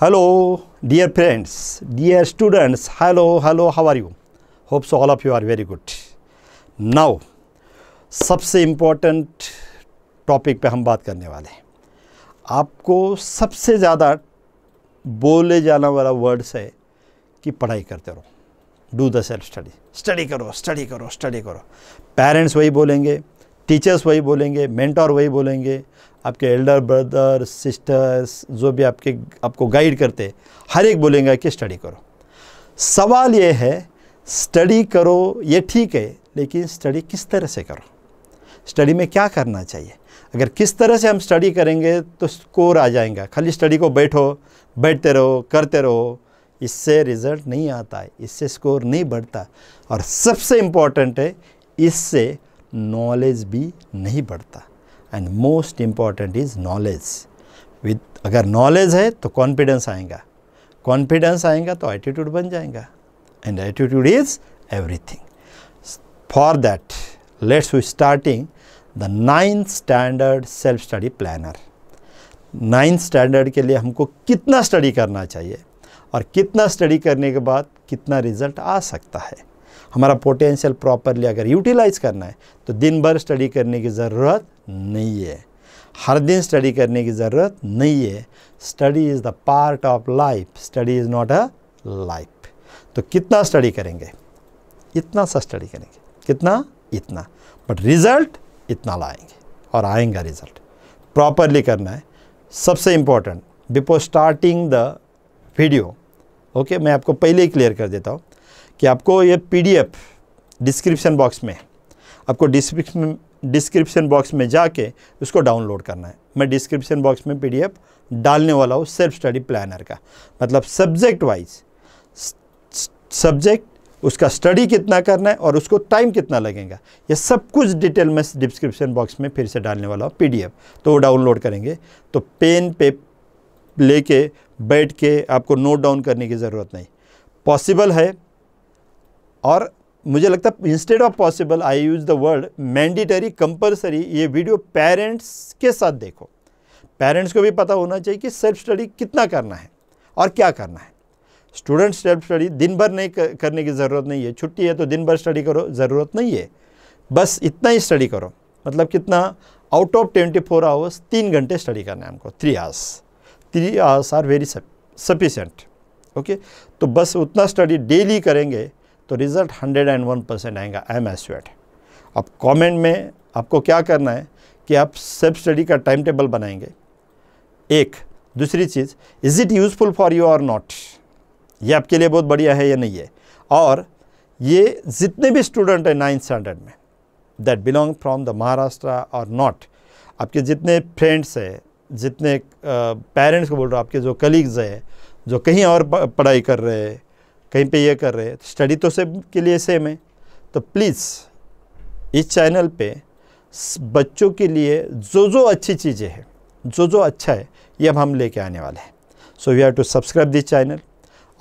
Hello dear friends dear students hello hello how are you hopes all of you are very good good सबसे important topic पे हम बात करने वाले हैं आपको सबसे ज़्यादा बोले जाना वाला वर्ड्स है कि पढ़ाई करते रहो do the self study study करो स्टडी करो स्टडी करो पेरेंट्स वही बोलेंगे टीचर्स वही बोलेंगे मेंटर वही बोलेंगे आपके एल्डर ब्रदर सिस्टर्स जो भी आपके आपको गाइड करते हर एक बोलेंगे कि स्टडी करो सवाल ये है स्टडी करो ये ठीक है लेकिन स्टडी किस तरह से करो स्टडी में क्या करना चाहिए अगर किस तरह से हम स्टडी करेंगे तो स्कोर आ जाएगा खाली स्टडी को बैठो बैठते रहो करते रहो इससे रिज़ल्ट नहीं आता है इससे स्कोर नहीं बढ़ता और सबसे इम्पॉर्टेंट है इससे नॉलेज भी नहीं बढ़ता and most important is knowledge with अगर नॉलेज है तो कॉन्फिडेंस आएगा कॉन्फिडेंस आएगा तो एटीट्यूड बन जाएगा and attitude is everything for that let's we starting the ninth standard self study planner ninth standard के लिए हमको कितना स्टडी करना चाहिए और कितना स्टडी करने के बाद कितना रिजल्ट आ सकता है हमारा पोटेंशियल प्रॉपरली अगर यूटिलाइज़ करना है तो दिन भर स्टडी करने की ज़रूरत नहीं है हर दिन स्टडी करने की ज़रूरत नहीं है study is the part of life study is not a life तो कितना स्टडी करेंगे इतना सा स्टडी करेंगे कितना इतना बट रिज़ल्ट इतना लाएंगे और आएगा रिज़ल्ट प्रॉपरली करना है सबसे important before starting the video okay मैं आपको पहले ही क्लियर कर देता हूँ कि आपको ये पीडीएफ डिस्क्रिप्शन बॉक्स में आपको डिस्क्रिप्शन डिस्क्रिप्शन बॉक्स में जाके उसको डाउनलोड करना है मैं डिस्क्रिप्शन बॉक्स में पीडीएफ डालने वाला हूँ सेल्फ स्टडी प्लानर का मतलब सब्जेक्ट वाइज सब्जेक्ट उसका स्टडी कितना करना है और उसको टाइम कितना लगेगा ये सब कुछ डिटेल में डिस्क्रिप्शन बॉक्स में फिर से डालने वाला हूँ पी तो वो डाउनलोड करेंगे तो पेन पे लेके बैठ के आपको नोट डाउन करने की ज़रूरत नहीं पॉसिबल है और मुझे लगता है instead of possible I use the word mandatory compulsory ये वीडियो पेरेंट्स के साथ देखो पेरेंट्स को भी पता होना चाहिए कि सेल्फ स्टडी कितना करना है और क्या करना है स्टूडेंट सेल्फ स्टडी दिन भर नहीं करने की ज़रूरत नहीं है छुट्टी है तो दिन भर स्टडी करो ज़रूरत नहीं है बस इतना ही स्टडी करो मतलब कितना out of twenty four hours तीन घंटे स्टडी करना है हमको three hours three hours are very sufficient okay तो बस उतना स्टडी डेली करेंगे तो रिज़ल्ट 101 परसेंट आएगा आई एम एस्योर्ड अब कमेंट में आपको क्या करना है कि आप सेल्फ स्टडी का टाइम टेबल बनाएंगे एक दूसरी चीज़ is it useful for you और नॉट ये आपके लिए बहुत बढ़िया है या नहीं है और ये जितने भी स्टूडेंट हैं नाइन्थ स्टैंडर्ड में that belong from the Maharashtra और नॉट आपके जितने फ्रेंड्स हैं जितने पेरेंट्स को बोल रहा हूँ आपके जो कलीग्स हैं जो कहीं और पढ़ाई कर रहे हैं कहीं पे ये कर रहे हैं स्टडी तो, तो सब के लिए सेम है तो प्लीज़ इस चैनल पे बच्चों के लिए जो जो अच्छी चीज़ें हैं जो जो अच्छा है ये अब हम लेके आने वाले हैं so we have to subscribe this channel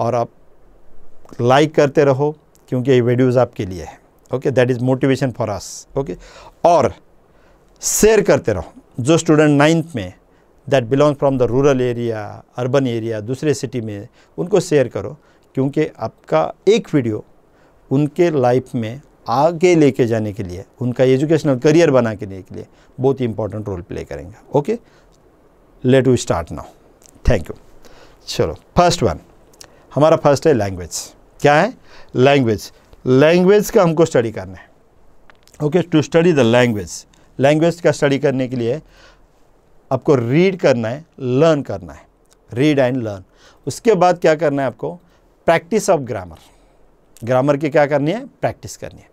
और आप लाइक करते रहो क्योंकि ये वीडियोज़ आपके लिए है okay that is motivation for us okay और शेयर करते रहो जो स्टूडेंट नाइन्थ में that belong from the rural area urban area दूसरे सिटी में उनको शेयर करो क्योंकि आपका एक वीडियो उनके लाइफ में आगे लेके जाने के लिए उनका एजुकेशनल करियर बना के लिए के लिए बहुत ही इंपॉर्टेंट रोल प्ले करेंगे okay let you start now thank you चलो फर्स्ट वन हमारा फर्स्ट है लैंग्वेज क्या है लैंग्वेज लैंग्वेज का हमको स्टडी करना है okay to study the language language का स्टडी करने के लिए आपको रीड करना है लर्न करना है रीड एंड लर्न उसके बाद क्या करना है आपको प्रैक्टिस ऑफ ग्रामर ग्रामर की क्या करनी है प्रैक्टिस करनी है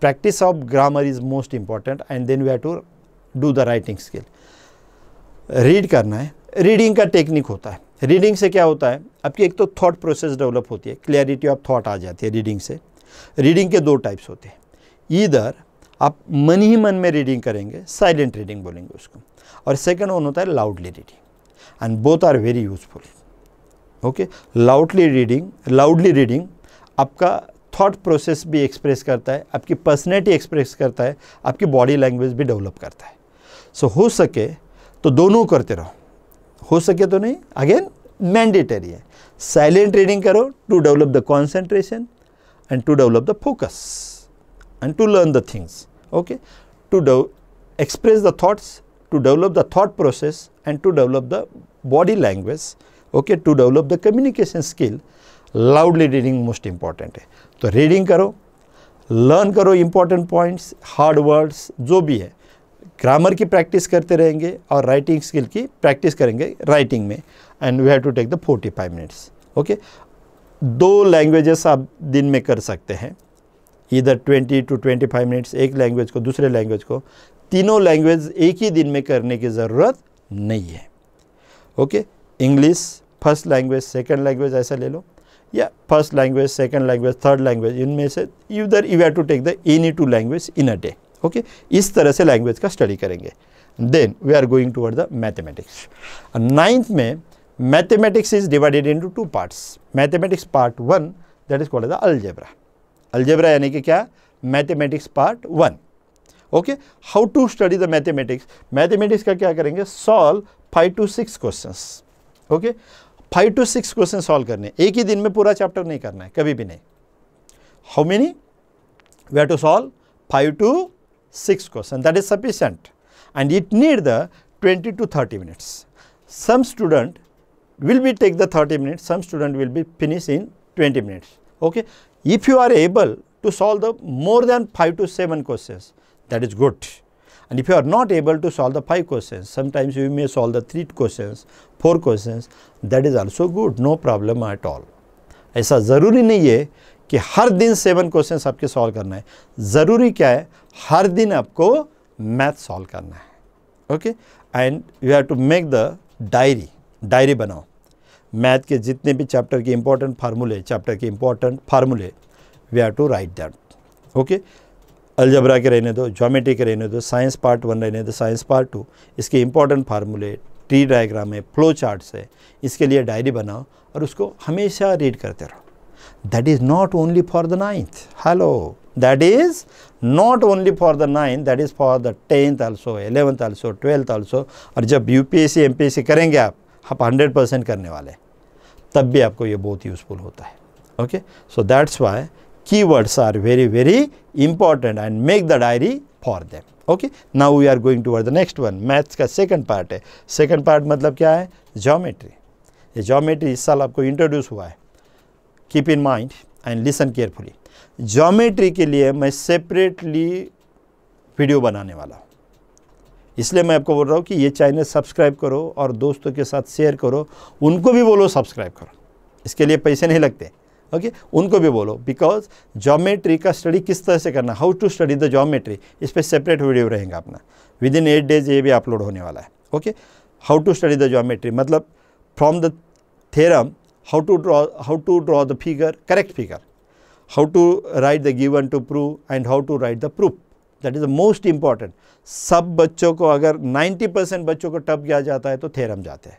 practice of grammar is most important and then we have to do the writing skill read करना है रीडिंग का टेक्निक होता है रीडिंग से क्या होता है आपकी एक तो थॉट प्रोसेस डेवलप होती है क्लैरिटी ऑफ थॉट आ जाती है रीडिंग से रीडिंग के दो टाइप्स होते हैं इधर आप मन ही मन में रीडिंग करेंगे साइलेंट रीडिंग बोलेंगे उसको और सेकेंड वन होता है loudly reading and both are very useful okay loudly reading loudly reading आपका थॉट प्रोसेस भी एक्सप्रेस करता है आपकी पर्सनैलिटी एक्सप्रेस करता है आपकी बॉडी लैंग्वेज भी डेवलप करता है सो so, हो सके तो दोनों करते रहो हो सके तो नहीं अगेन मैंडेटरी है साइलेंट रीडिंग करो to develop the concentration and to develop the focus and to learn the things okay to express the thoughts to develop the thought process and to develop the body language okay to develop the communication skill loudly reading most important है तो reading करो learn करो important points hard words जो भी है grammar की practice करते रहेंगे और राइटिंग स्किल की प्रैक्टिस करेंगे राइटिंग में and we have to take the forty five minutes okay दो लैंग्वेजेस आप दिन में कर सकते हैं इधर twenty to twenty five minutes एक लैंग्वेज को दूसरे लैंग्वेज को तीनों लैंग्वेज एक ही दिन में करने की ज़रूरत नहीं है okay English first language second language ऐसा ले लो या first language second language third language इनमें से इधर you have to take the any two language in a day okay इस तरह से लैंग्वेज का स्टडी करेंगे then we are going toward the mathematics ninth में mathematics is divided into two parts mathematics part one that is called the algebra algebra यानी कि क्या mathematics part one okay how to study the mathematics mathematics का क्या करेंगे solve five to six question okay five to six question solve करने एक ही दिन में पूरा चैप्टर नहीं करना है कभी भी नहीं how many way to solve five to six question that is sufficient and it need the twenty to thirty minutes some student will be take the thirty minute some student will be finish in twenty minutes okay if you are able to solve the more than five to seven question that is good And if you are not able to solve the 5 questions, sometimes you may solve the 3 questions, 4 questions, that is also good, no problem at all. ऐसा ज़रूरी नहीं है कि हर दिन seven question आपके solve करना है ज़रूरी क्या है हर दिन आपको मैथ सॉल्व करना है okay and you have to make the diary diary बनाओ मैथ के जितने भी चैप्टर के इंपॉर्टेंट फार्मूले चैप्टर के इंपॉर्टेंट फार्मूले we have to write that okay algebra के रहने दो जोमेट्री के रहने दो साइंस पार्ट वन रहने दो साइंस पार्ट टू इसके इंपॉर्टेंट फार्मूले ट्री डायग्राम है फ्लो चार्ट्स है इसके लिए डायरी बनाओ और उसको हमेशा रीड करते रहो that is not only for the ninth hello that is not only for the ninth that is for the tenth also eleventh also twelfth also और जब यू पी एस सी करेंगे आप आप हंड्रेड परसेंट करने वाले तब भी आपको ये बहुत यूज़फुल होता है okay so that's why keywords are very very important and make the diary for them okay now we are going toward the next one maths ka second part hai second part matlab kya hai geometry ye geometry is साल aapko introduce hua hai keep in mind and listen carefully geometry ke liye मैं separately video banane wala इसलिए मैं आपको बोल रहा हूँ कि ये चैनल सब्सक्राइब करो और दोस्तों के साथ शेयर करो उनको भी बोलो सब्सक्राइब करो इसके लिए पैसे नहीं लगते ओके okay? उनको भी बोलो बिकॉज जोमेट्री का स्टडी किस तरह से करना how to study the geometry इस पर सेपरेट वीडियो रहेगा अपना विद इन एट डेज ये भी अपलोड होने वाला है okay how to study the geometry मतलब from the theorem how to draw how to draw the figure correct figure how to write the given to prove and how to write the proof that is the most important सब बच्चों को अगर 90 percent बच्चों को टप किया जाता है तो थेरम जाते हैं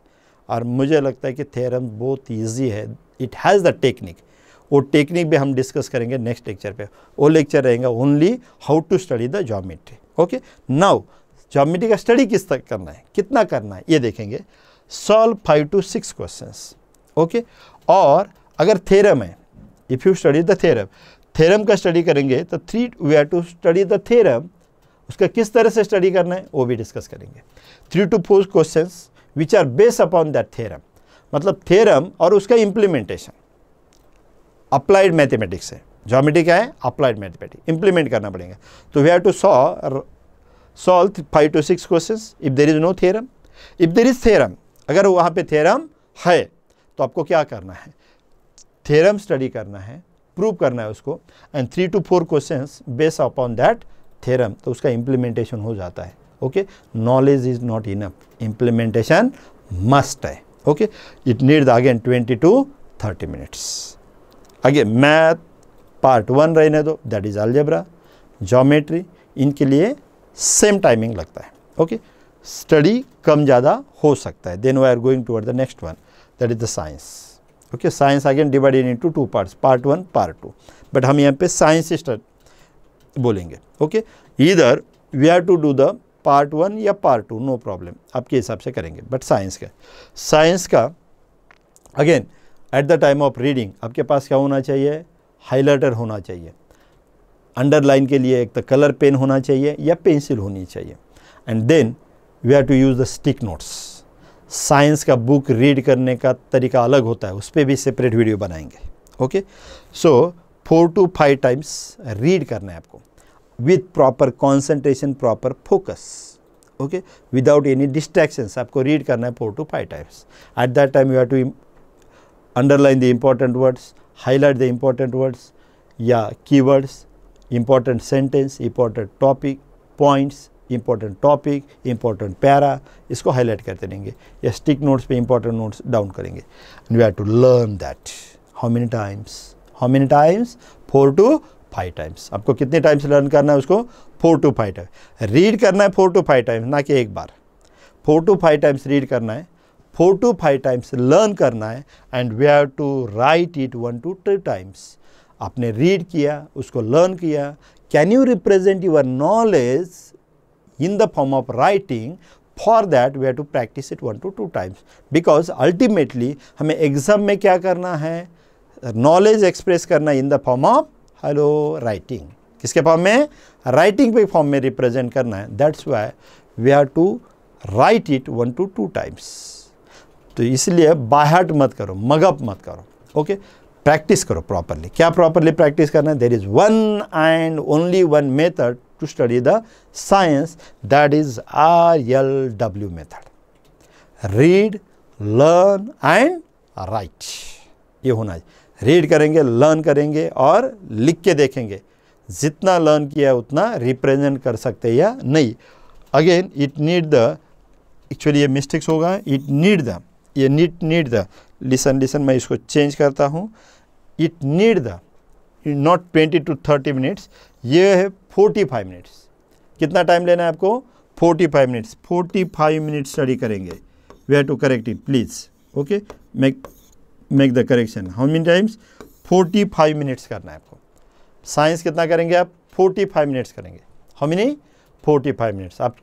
और मुझे लगता है कि थेरम बहुत ईजी है इट हैज़ द टेक्निक वो टेक्निक भी हम डिस्कस करेंगे नेक्स्ट लेक्चर पे वो लेक्चर रहेगा only how to study the geometry okay now geometry का स्टडी किस तक करना है कितना करना है ये देखेंगे solve five to six question okay और अगर थेरम है if you study the theorem theorem का स्टडी करेंगे तो three we are to study the theorem उसका किस तरह से स्टडी करना है वो भी डिस्कस करेंगे three to four question which are based upon that theorem मतलब थेरम और उसका इम्प्लीमेंटेशन अप्लाइड मैथमेटिक्स है ज्योमेट्री क्या है अप्लाइड मैथमेटिक्स इंप्लीमेंट करना पड़ेगा तो we have to saw solve five to six question if there is no theorem if there is theorem अगर वहाँ पे थेरम है तो आपको क्या करना है थेरम स्टडी करना है प्रूव करना है उसको and three to four question base upon that theorem तो उसका इम्प्लीमेंटेशन हो जाता है okay knowledge is not enough implementation must है okay it needs again twenty to thirty minutes आगे मैथ पार्ट वन रहने दो दैट इज़ अलजेब्रा जोमेट्री इनके लिए सेम टाइमिंग लगता है ओके स्टडी कम ज़्यादा हो सकता है then we are going toward the next one that is the science okay science again divided into two parts part one part two but हम यहाँ पे साइंस स्टड बोलेंगे ओके इधर we have to do the part one या part two no problem आपके हिसाब से करेंगे बट साइंस का साइंस का again at the time of reading आपके पास क्या होना चाहिए हाईलाइटर होना चाहिए अंडरलाइन के लिए एक तो कलर पेन होना चाहिए या पेंसिल होनी चाहिए and then we have to use the stick notes science का बुक रीड करने का तरीका अलग होता है उस पर भी सेपरेट वीडियो बनाएंगे okay so four to five times read करना है आपको with proper concentration proper focus okay without any distractions आपको रीड करना है four to five times at that time you have to underline the important words, highlight the important words, yeah, keywords, important sentence, important topic, points, important topic important para इसको highlight करते रहेंगे या stick notes पे important notes down करेंगे and we have to learn that how many times how many times four to five times आपको कितने times learn करना है उसको four to five times read करना है फोर टू फाइव टाइम्स ना कि एक बार four to five times read करना है four to five times learn करना है and we have to write it one to three times आपने रीड किया उसको लर्न किया can you represent your knowledge in the form of writing for that we have to practice it one to two times because ultimately हमें exam में क्या करना है knowledge express करना in the form of hello writing किसके form में writing पे form में रिप्रेजेंट करना है that's why we have to write it one to two times तो इसलिए बाहट मत करो मगअप मत करो ओके प्रैक्टिस करो प्रॉपरली क्या प्रॉपरली प्रैक्टिस करना है there is one and only one method to study the science that is R L W method read learn and write ये होना है रीड करेंगे लर्न करेंगे और लिख के देखेंगे जितना लर्न किया है उतना रिप्रेजेंट कर सकते या नहीं again it need the actually ये मिस्टेक्स होगा इट नीड द ये neat need the listen listen मैं इसको चेंज करता हूँ it need the not twenty to thirty minutes ये है फोर्टी फाइव मिनट्स कितना टाइम लेना है आपको forty five minutes forty five minute study करेंगे we have to correct it please okay make make the correction how many times forty five minutes करना है आपको साइंस कितना करेंगे आप फोर्टी फाइव मिनट्स करेंगे how many forty five minutes आप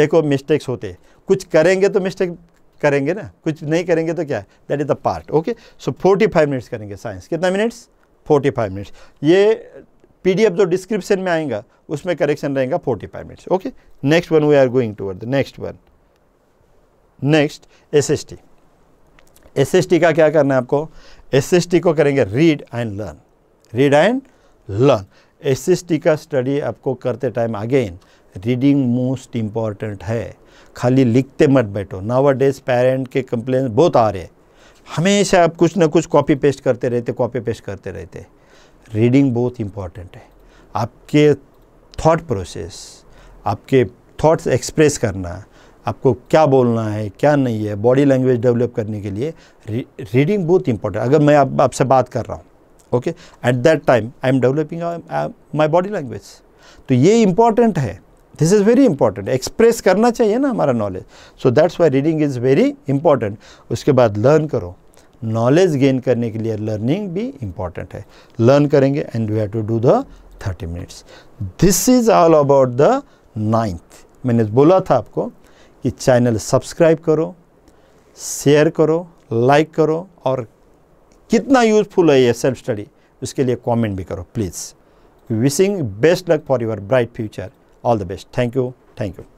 देखो मिस्टेक्स होते हैं कुछ करेंगे तो मिस्टेक करेंगे ना कुछ नहीं करेंगे तो क्या है that is the part okay so 45 minutes करेंगे साइंस कितना मिनट्स 45 मिनट्स ये पीडीएफ जो डिस्क्रिप्शन में आएगा उसमें करेक्शन रहेगा 45 minutes okay next one we are going toward the next one next SST SST का क्या करना है आपको एसएसटी को करेंगे read and learn read and learn SST का स्टडी आपको करते time again reading most important है खाली लिखते मत बैठो नावा डेज पेरेंट के कंप्लेन बहुत आ रहे हैं हमेशा आप कुछ ना कुछ कॉपी पेस्ट करते रहते कॉपी पेस्ट करते रहते रीडिंग बहुत इम्पॉर्टेंट है आपके थॉट प्रोसेस आपके थॉट्स एक्सप्रेस करना आपको क्या बोलना है क्या नहीं है बॉडी लैंग्वेज डेवलप करने के लिए रीडिंग बहुत इंपॉर्टेंट अगर मैं आप, आपसे बात कर रहा हूँ okay at that time I am developing my body language तो ये इम्पॉर्टेंट है this is very important express करना चाहिए ना हमारा knowledge so that's why reading is very important उसके बाद लर्न करो नॉलेज गेन करने के लिए लर्निंग भी इम्पॉर्टेंट है लर्न करेंगे and we have to do the thirty minutes this is all about the ninth मैंने बोला था आपको कि चैनल सब्सक्राइब करो शेयर करो लाइक करो और कितना यूज़फुल है ये सेल्फ स्टडी उसके लिए कमेंट भी करो please wishing best luck for your bright future all the best thank you thank you